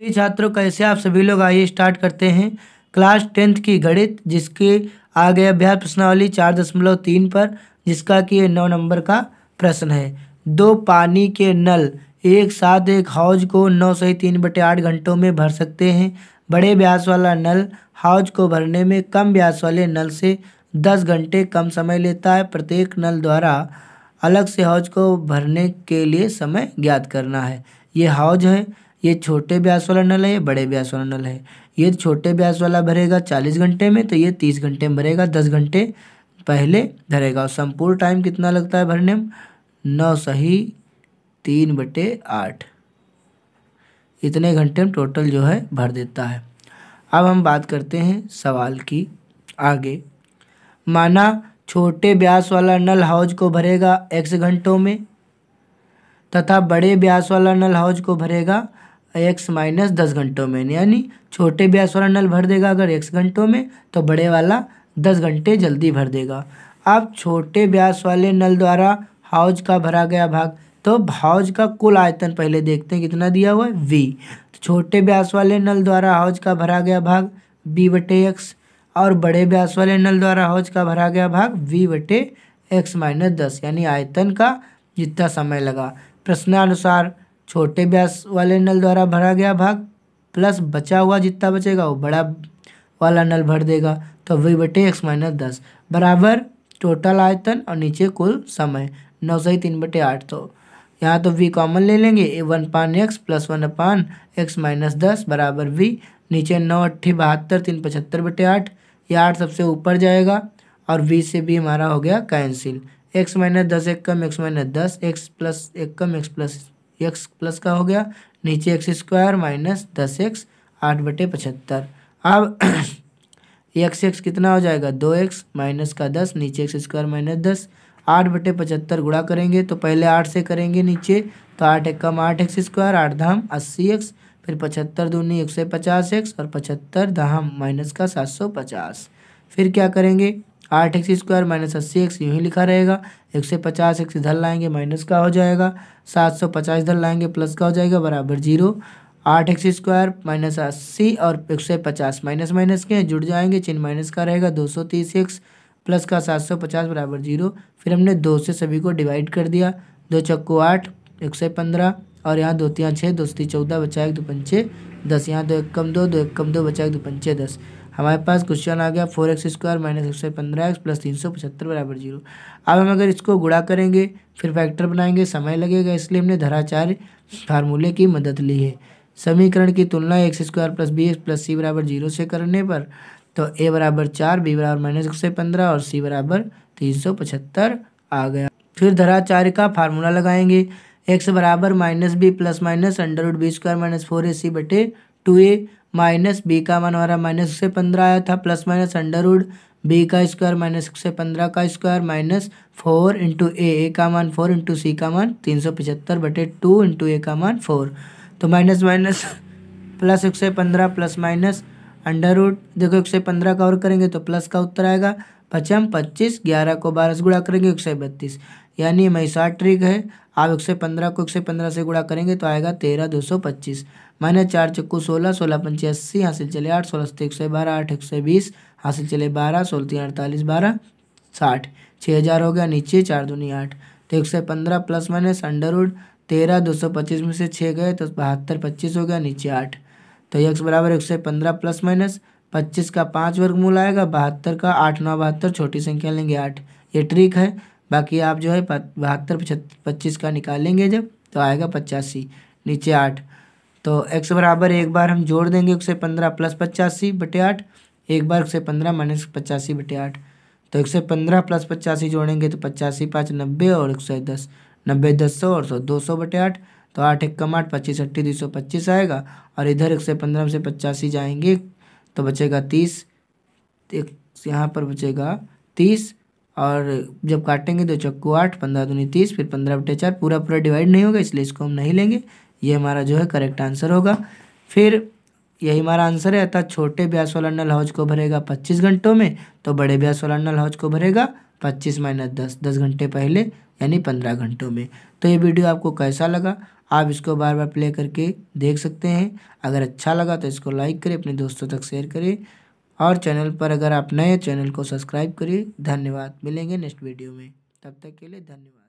प्रिय छात्रों कैसे आप सभी लोग आइए स्टार्ट करते हैं क्लास टेंथ की गणित जिसके आ गए अभ्यास प्रश्नावली चार दशमलव तीन पर जिसका कि नौ नंबर का प्रश्न है दो पानी के नल एक साथ एक हौज को नौ से तीन बटे आठ घंटों में भर सकते हैं बड़े ब्यास वाला नल हौज को भरने में कम ब्यास वाले नल से दस घंटे कम समय लेता है प्रत्येक नल द्वारा अलग से हौज को भरने के लिए समय ज्ञात करना है ये हौज है ये छोटे ब्यास वाला नल है ये बड़े ब्यास वाला नल है ये छोटे ब्यास वाला भरेगा चालीस घंटे में तो ये तीस घंटे में भरेगा दस घंटे पहले भरेगा और संपूर्ण टाइम कितना लगता है भरने में नौ सही तीन बटे आठ इतने घंटे में टोटल जो है भर देता है अब हम बात करते हैं सवाल की आगे माना छोटे ब्यास वाला नल हाउज को भरेगा एक्स घंटों में तथा बड़े ब्यास वाला नल हाउज को भरेगा एक्स माइनस दस घंटों में यानी छोटे ब्यास वाला नल भर देगा अगर एक्स घंटों में तो बड़े वाला दस घंटे जल्दी भर देगा अब छोटे ब्यास वाले नल द्वारा हाउज का भरा गया भाग तो हाउज का कुल आयतन पहले देखते हैं कितना दिया हुआ है वी तो छोटे ब्यास वाले नल द्वारा हाउज का भरा गया भाग बी बटे एक्स और बड़े ब्यास वाले नल द्वारा हौज का भरा गया भाग वी बटे एक्स माइनस दस यानी आयतन का जितना समय लगा प्रश्नानुसार छोटे व्यास वाले नल द्वारा भरा गया भाग प्लस बचा हुआ जितना बचेगा वो बड़ा वाला नल भर देगा तो वी बटे एक्स माइनस दस बराबर टोटल आयतन और नीचे कुल समय नौ सही तीन बटे आठ तो यहाँ तो वी कॉमन ले लेंगे ए वन पान एक्स प्लस वन अपान एक्स माइनस दस बराबर वी नीचे नौ अट्ठी बहत्तर तीन पचहत्तर बटे आठ ये आठ सबसे ऊपर जाएगा और वी से भी हमारा हो गया कैंसिल एक्स माइनस दस एक कम एक्स माइनस दस एक्स प्लस एक कम एक्स प्लस एक्स प्लस का हो गया नीचे एक्स स्क्वायर माइनस दस एक्स आठ बटे पचहत्तर अब एक्स एक्स कितना हो जाएगा दो एक्स माइनस का दस नीचे एक्स स्क्वायर माइनस दस आठ बटे पचहत्तर गुड़ा करेंगे तो पहले आठ से करेंगे नीचे तो आठ एक कम आठ एक्स स्क्वायर आठ धाम अस्सी एक्स फिर पचहत्तर दूनी एक सौ पचास एक्स और पचहत्तर धाम माइनस का सात सौ पचास फिर क्या करेंगे आठ एक्स स्क्वायर माइनस अस्सी एक्स यूँ ही लिखा रहेगा एक से पचास एक्स इधर लाएंगे माइनस का हो जाएगा सात सौ पचास इधर लाएंगे प्लस का हो जाएगा बराबर जीरो आठ एक्स स्क्वायर माइनस अस्सी और एक सौ पचास माइनस माइनस के जुड़ जाएंगे चिन्ह माइनस का रहेगा दो सौ तीस एक्स प्लस का सात सौ पचास बराबर जीरो फिर हमने दो से सभी को डिवाइड कर दिया दो चक्को आठ एक सौ पंद्रह और यहाँ दो तीन छः दो ती चौदह बचा एक दो पंचे दस यहाँ दो एक कम दो दो एक कम दो बचा एक दो पंचे दस हमारे पास क्वेश्चन आ गया फोर एक्स स्क्वायर माइनस एक सौ पंद्रह एक्स प्लस तीन सौ पचहत्तर बराबर जीरो अब हम अगर इसको गुड़ा करेंगे फिर फैक्टर बनाएंगे समय लगेगा इसलिए हमने धराचार्य फार्मूले की मदद ली है समीकरण की तुलना x square plus b x plus c बराबर जीरो से करने पर तो ए बराबर चार बी बराबर माइनस एक सौ पंद्रह और सी बराबर तीन सौ पचहत्तर आ गया फिर धराचार्य का फार्मूला लगाएंगे एक्स बराबर minus b plus minus under root b square minus four a c बटे टू ए माइनस बी का मान हमारा माइनस से पंद्रह आया था plus minus under root b का स्क्वायर माइनस से पंद्रह का square minus four into a a का मान फोर इंटू सी का मान तीन सौ पचहत्तर बटे टू इंटू ए का मान फोर तो माइनस माइनस प्लस एक से पंद्रह प्लस माइनस अंडर रूट देखो एक सौ पंद्रह का और करेंगे तो प्लस का उत्तर आएगा पचम पच्चीस ग्यारह को बारह से गुड़ा करेंगे एक सौ बत्तीस यानी साठ ट्रिक है आप एक सौ पंद्रह को एक सौ पंद्रह से गुड़ा करेंगे तो आएगा तेरह दो सौ पच्चीस माइनस चार चक्कू सोलह सोलह अस्सी हासिल चले आठ सोलह सत्तर एक सौ बारह आठ एक सौ बीस हासिल चले बारह सोलह तीन अड़तालीस बारह साठ छः हज़ार हो गया नीचे चार दूनी आठ तो एक सौ पंद्रह प्लस माइनस उड तेरह दो सौ पच्चीस में से छः गए तो बहत्तर पच्चीस हो गया नीचे आठ तो x बराबर एक सौ पंद्रह प्लस माइनस पच्चीस का पाँच वर्गमूल आएगा बहत्तर का आठ नौ बहत्तर छोटी संख्या लेंगे आठ ये ट्रिक है बाकी आप जो है बहत्तर पचहत्तर पच्चीस का निकालेंगे जब तो आएगा पचासी नीचे आठ तो एक्स बराबर एक बार हम जोड़ देंगे एक सौ पंद्रह प्लस पचासी बटे आठ एक बार एक सौ पंद्रह माइनस पचासी बटे आठ तो एक सौ पंद्रह प्लस पचासी जोड़ेंगे तो पचासी पाँच नब्बे और एक सौ दस नब्बे दस सौ और सौ दो सौ बटे आठ तो आठ एक कम आठ पच्चीस अट्ठी दो सौ पच्चीस आएगा और इधर एक से पंद्रह से पचासी जाएंगे तो बचेगा तीस एक यहाँ पर बचेगा तीस और जब काटेंगे तो चक्कू आठ पंद्रह दूनी तीस फिर पंद्रह बटे चार पूरा पूरा डिवाइड नहीं होगा इसलिए इसको हम नहीं लेंगे ये हमारा जो है करेक्ट आंसर होगा फिर यही हमारा आंसर है अर्थात छोटे ब्यास वाला नल हौज को भरेगा पच्चीस घंटों में तो बड़े ब्यास वाला नल हौज को भरेगा पच्चीस माइनस दस दस घंटे पहले यानी पंद्रह घंटों में तो ये वीडियो आपको कैसा लगा आप इसको बार बार प्ले करके देख सकते हैं अगर अच्छा लगा तो इसको लाइक करें अपने दोस्तों तक शेयर करें और चैनल पर अगर आप नए चैनल को सब्सक्राइब करें धन्यवाद मिलेंगे नेक्स्ट वीडियो में तब तक के लिए धन्यवाद